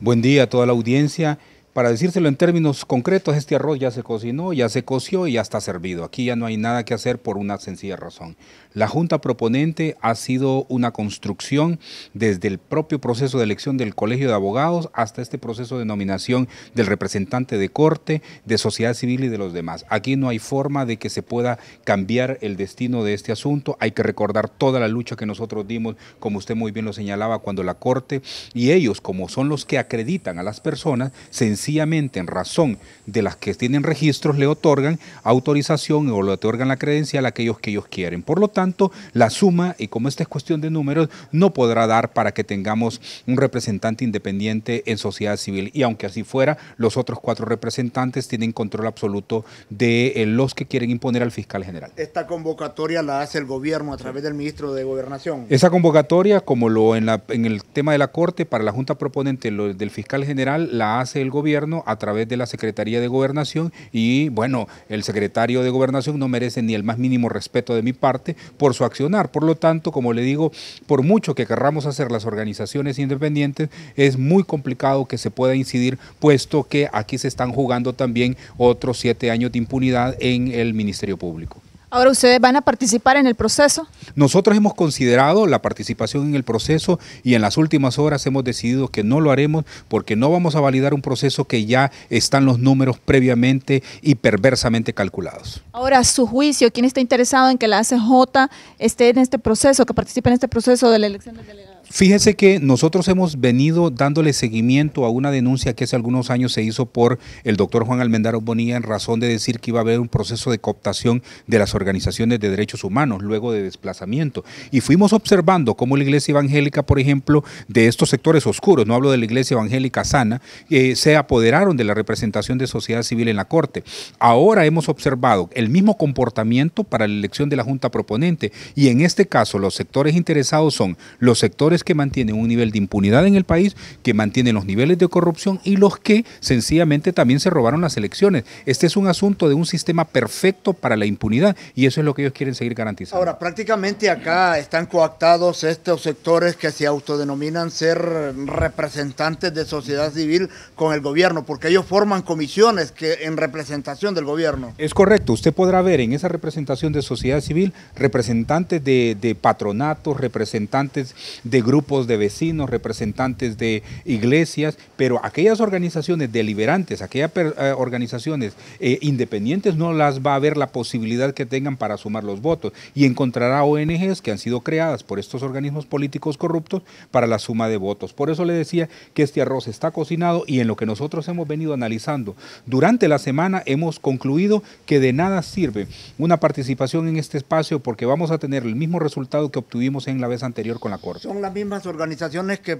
Buen día a toda la audiencia para decírselo en términos concretos, este arroz ya se cocinó, ya se coció y ya está servido. Aquí ya no hay nada que hacer por una sencilla razón. La Junta Proponente ha sido una construcción desde el propio proceso de elección del Colegio de Abogados hasta este proceso de nominación del representante de corte, de sociedad civil y de los demás. Aquí no hay forma de que se pueda cambiar el destino de este asunto. Hay que recordar toda la lucha que nosotros dimos, como usted muy bien lo señalaba, cuando la corte y ellos, como son los que acreditan a las personas, se en razón de las que tienen registros le otorgan autorización o le otorgan la credencial a aquellos que ellos quieren. Por lo tanto, la suma, y como esta es cuestión de números, no podrá dar para que tengamos un representante independiente en sociedad civil. Y aunque así fuera, los otros cuatro representantes tienen control absoluto de eh, los que quieren imponer al fiscal general. Esta convocatoria la hace el gobierno a través del ministro de Gobernación. Esa convocatoria, como lo en, la, en el tema de la Corte, para la Junta Proponente del fiscal general, la hace el gobierno a través de la Secretaría de Gobernación y bueno, el secretario de Gobernación no merece ni el más mínimo respeto de mi parte por su accionar. Por lo tanto, como le digo, por mucho que querramos hacer las organizaciones independientes, es muy complicado que se pueda incidir, puesto que aquí se están jugando también otros siete años de impunidad en el Ministerio Público. Ahora ustedes van a participar en el proceso. Nosotros hemos considerado la participación en el proceso y en las últimas horas hemos decidido que no lo haremos porque no vamos a validar un proceso que ya están los números previamente y perversamente calculados. Ahora, su juicio, ¿quién está interesado en que la ACJ esté en este proceso, que participe en este proceso de la elección del delegado? Fíjese que nosotros hemos venido dándole seguimiento a una denuncia que hace algunos años se hizo por el doctor Juan Almendaro Bonilla en razón de decir que iba a haber un proceso de cooptación de las organizaciones de derechos humanos luego de desplazamiento. Y fuimos observando cómo la iglesia evangélica, por ejemplo, de estos sectores oscuros, no hablo de la iglesia evangélica sana, eh, se apoderaron de la representación de sociedad civil en la Corte. Ahora hemos observado el mismo comportamiento para la elección de la Junta Proponente y en este caso los sectores interesados son los sectores que mantienen un nivel de impunidad en el país, que mantienen los niveles de corrupción y los que sencillamente también se robaron las elecciones. Este es un asunto de un sistema perfecto para la impunidad y eso es lo que ellos quieren seguir garantizando. Ahora, prácticamente acá están coactados estos sectores que se autodenominan ser representantes de sociedad civil con el gobierno, porque ellos forman comisiones que en representación del gobierno. Es correcto, usted podrá ver en esa representación de sociedad civil representantes de, de patronatos, representantes de grupos de vecinos, representantes de iglesias, pero aquellas organizaciones deliberantes, aquellas eh, organizaciones eh, independientes no las va a ver la posibilidad que tengan para sumar los votos y encontrará ONGs que han sido creadas por estos organismos políticos corruptos para la suma de votos. Por eso le decía que este arroz está cocinado y en lo que nosotros hemos venido analizando durante la semana hemos concluido que de nada sirve una participación en este espacio porque vamos a tener el mismo resultado que obtuvimos en la vez anterior con la Corte mismas organizaciones que,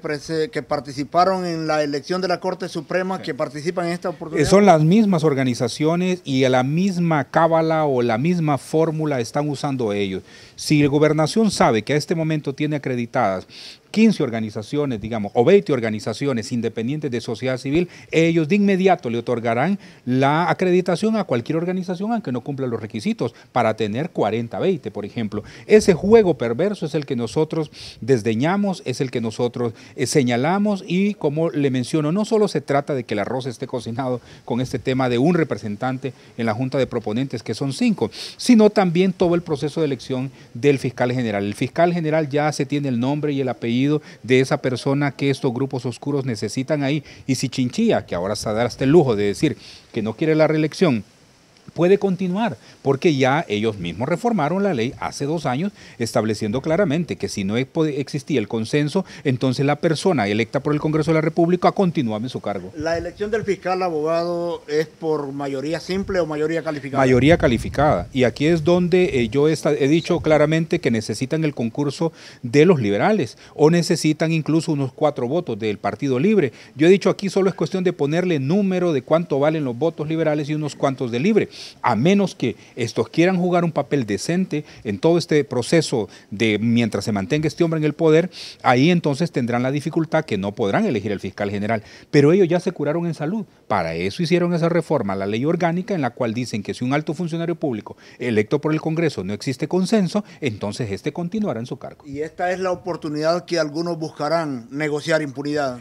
que participaron en la elección de la Corte Suprema que participan en esta oportunidad? Eh, son las mismas organizaciones y la misma cábala o la misma fórmula están usando ellos. Si la gobernación sabe que a este momento tiene acreditadas 15 organizaciones, digamos, o 20 organizaciones independientes de sociedad civil, ellos de inmediato le otorgarán la acreditación a cualquier organización aunque no cumpla los requisitos para tener 40, 20, por ejemplo. Ese juego perverso es el que nosotros desdeñamos, es el que nosotros eh, señalamos y como le menciono, no solo se trata de que el arroz esté cocinado con este tema de un representante en la Junta de Proponentes, que son cinco, sino también todo el proceso de elección del fiscal general. El fiscal general ya se tiene el nombre y el apellido de esa persona que estos grupos oscuros necesitan ahí. Y si Chinchilla, que ahora se da hasta este el lujo de decir que no quiere la reelección, puede continuar, porque ya ellos mismos reformaron la ley hace dos años, estableciendo claramente que si no e-, existía el consenso, entonces la persona electa por el Congreso de la República continúa en su cargo. ¿La elección del fiscal abogado es por mayoría simple o mayoría calificada? Mayoría calificada. Y aquí es donde eh, yo he dicho claramente que necesitan el concurso de los liberales o necesitan incluso unos cuatro votos del Partido Libre. Yo he dicho aquí solo es cuestión de ponerle número de cuánto valen los votos liberales y unos cuantos de libre a menos que estos quieran jugar un papel decente en todo este proceso de mientras se mantenga este hombre en el poder, ahí entonces tendrán la dificultad que no podrán elegir al fiscal general. Pero ellos ya se curaron en salud. Para eso hicieron esa reforma, la ley orgánica en la cual dicen que si un alto funcionario público electo por el Congreso no existe consenso, entonces este continuará en su cargo. Y esta es la oportunidad que algunos buscarán negociar impunidad.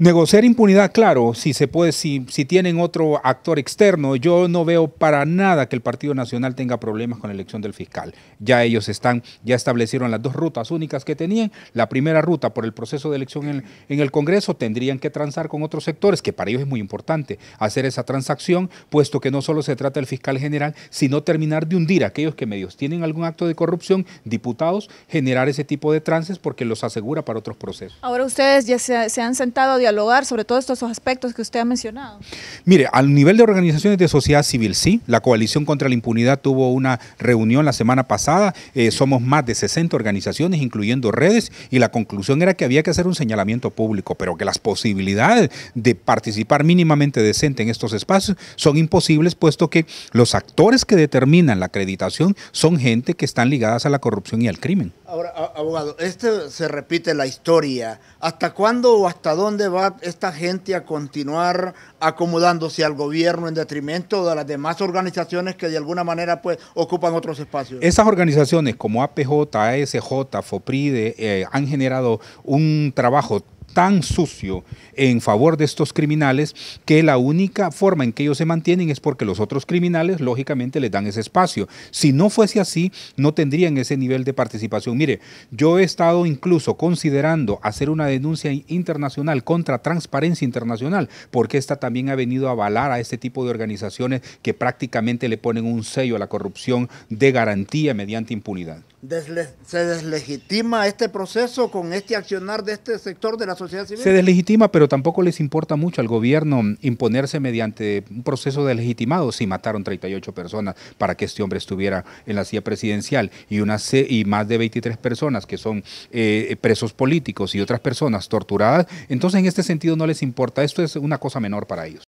Negociar impunidad, claro, si se puede, si, tienen otro actor externo, yo no veo para nada que el Partido Nacional tenga problemas con la elección del fiscal. Ya ellos están, ya establecieron las dos rutas únicas que tenían. La primera ruta por el proceso de elección en, el Congreso tendrían que transar con otros sectores, que para ellos es muy importante hacer esa transacción, puesto que no solo se trata del fiscal general, sino terminar de hundir a aquellos que medios tienen algún acto de corrupción, diputados, generar ese tipo de trances porque los asegura para otros procesos. Ahora ustedes ya se, han sentado sobre todos estos aspectos que usted ha mencionado? Mire, al nivel de organizaciones de sociedad civil, sí. La coalición contra la impunidad tuvo una reunión la semana pasada. Eh, somos más de 60 organizaciones, incluyendo redes, y la conclusión era que había que hacer un señalamiento público, pero que las posibilidades de participar mínimamente decente en estos espacios son imposibles, puesto que los actores que determinan la acreditación son gente que están ligadas a la corrupción y al crimen. Ahora, abogado, este se repite la historia. ¿Hasta cuándo o hasta dónde va esta gente a continuar acomodándose al gobierno en detrimento de las demás organizaciones que de alguna manera pues ocupan otros espacios? Esas organizaciones como APJ, ASJ, FOPRIDE eh, han generado un trabajo tan sucio en favor de estos criminales que la única forma en que ellos se mantienen es porque los otros criminales lógicamente les dan ese espacio. Si no fuese así, no tendrían ese nivel de participación. Mire, yo he estado incluso considerando hacer una denuncia internacional contra Transparencia Internacional, porque esta también ha venido a avalar a este tipo de organizaciones que prácticamente le ponen un sello a la corrupción de garantía mediante impunidad. se deslegitima este proceso con este accionar de este sector de la sociedad se deslegitima, pero tampoco les importa mucho al gobierno imponerse mediante un proceso legitimado si mataron 38 personas para que este hombre estuviera en la silla presidencial y, una, y más de 23 personas que son eh, presos políticos y otras personas torturadas. Entonces, en este sentido, no les importa. Esto es una cosa menor para ellos.